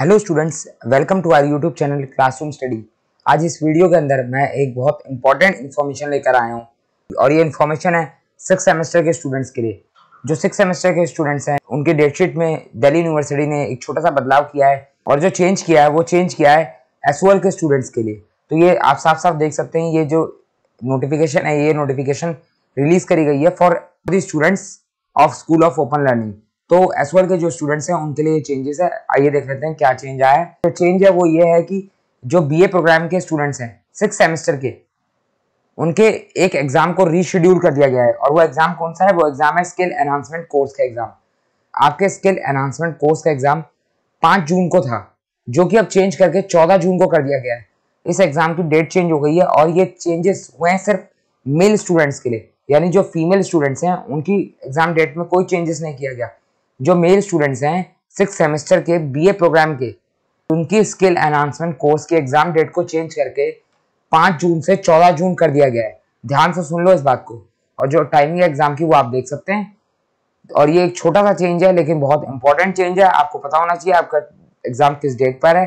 hello students welcome to our YouTube channel classroom study आज इस video के अंदर मैं एक बहुत इंपॉर्टेंट इन्फॉर्मेशन लेकर आया हूँ और ये इन्फॉर्मेशन है सिक्स सेमेस्टर के स्टूडेंट्स के लिए जो सिक्स सेमेस्टर के स्टूडेंट्स हैं उनके डेटशीट में दिल्ली यूनिवर्सिटी ने एक छोटा सा बदलाव किया है और जो चेंज किया है वो चेंज किया है एस के स्टूडेंट्स के लिए तो ये आप साफ साफ देख सकते हैं ये जो नोटिफिकेशन है ये नोटिफिकेशन रिलीज करी गई है for the students of school of open learning तो एस के जो स्टूडेंट्स हैं उनके लिए चेंजेस है आइए देख लेते हैं क्या चेंज आया है जो तो चेंज है वो ये है कि जो बीए प्रोग्राम के स्टूडेंट्स हैं सिक्स सेमेस्टर के उनके एक एग्जाम को रीशेड्यूल कर दिया गया है और वो एग्जाम कौन सा है वो एग्जाम है स्किल एनहांसमेंट कोर्स का एग्जाम आपके स्किल एनहांसमेंट कोर्स का एग्जाम पाँच जून को था जो कि अब चेंज करके चौदह जून को कर दिया गया है इस एग्जाम की डेट चेंज हो गई है और ये चेंजेस हुए हैं सिर्फ मेल स्टूडेंट्स के लिए यानी जो फीमेल स्टूडेंट्स हैं उनकी एग्जाम डेट में कोई चेंजेस नहीं किया गया जो मेल स्टूडेंट्स हैं सिक्स सेमेस्टर के बीए प्रोग्राम के उनकी स्किल एनहांसमेंट कोर्स के एग्जाम डेट को चेंज करके पाँच जून से चौदह जून कर दिया गया है ध्यान से सुन लो इस बात को और जो टाइमिंग एग्जाम की वो आप देख सकते हैं और ये एक छोटा सा चेंज है लेकिन बहुत इंपॉर्टेंट चेंज है आपको पता होना चाहिए आपका एग्जाम किस डेट पर है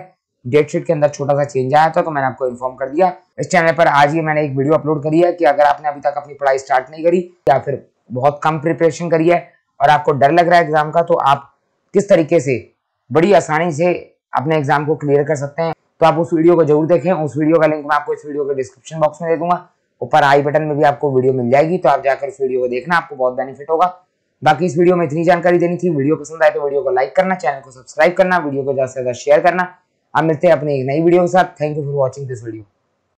डेट शीट के अंदर छोटा सा चेंज आया था तो मैंने आपको इन्फॉर्म कर दिया इस चैनल पर आज ही मैंने एक वीडियो अपलोड करी है कि अगर आपने अभी तक अपनी पढ़ाई स्टार्ट नहीं करी या फिर बहुत कम प्रिपरेशन करी है और आपको डर लग रहा है एग्ज़ाम का तो आप किस तरीके से बड़ी आसानी से अपने एग्ज़ाम को क्लियर कर सकते हैं तो आप उस वीडियो को जरूर देखें उस वीडियो का लिंक मैं आपको इस वीडियो के डिस्क्रिप्शन बॉक्स में दे दूंगा ऊपर आई बटन में भी आपको वीडियो मिल जाएगी तो आप जाकर उस वीडियो को देखना आपको बहुत बेनिफिट होगा बाकी इस वीडियो में इतनी जानकारी देनी थी वीडियो पसंद आए तो वीडियो को लाइक करना चैनल को सब्सक्राइब करना वीडियो को ज़्यादा से ज़्यादा शेयर करना आप मिलते हैं अपने एक नई वीडियो के साथ thank you for watching this video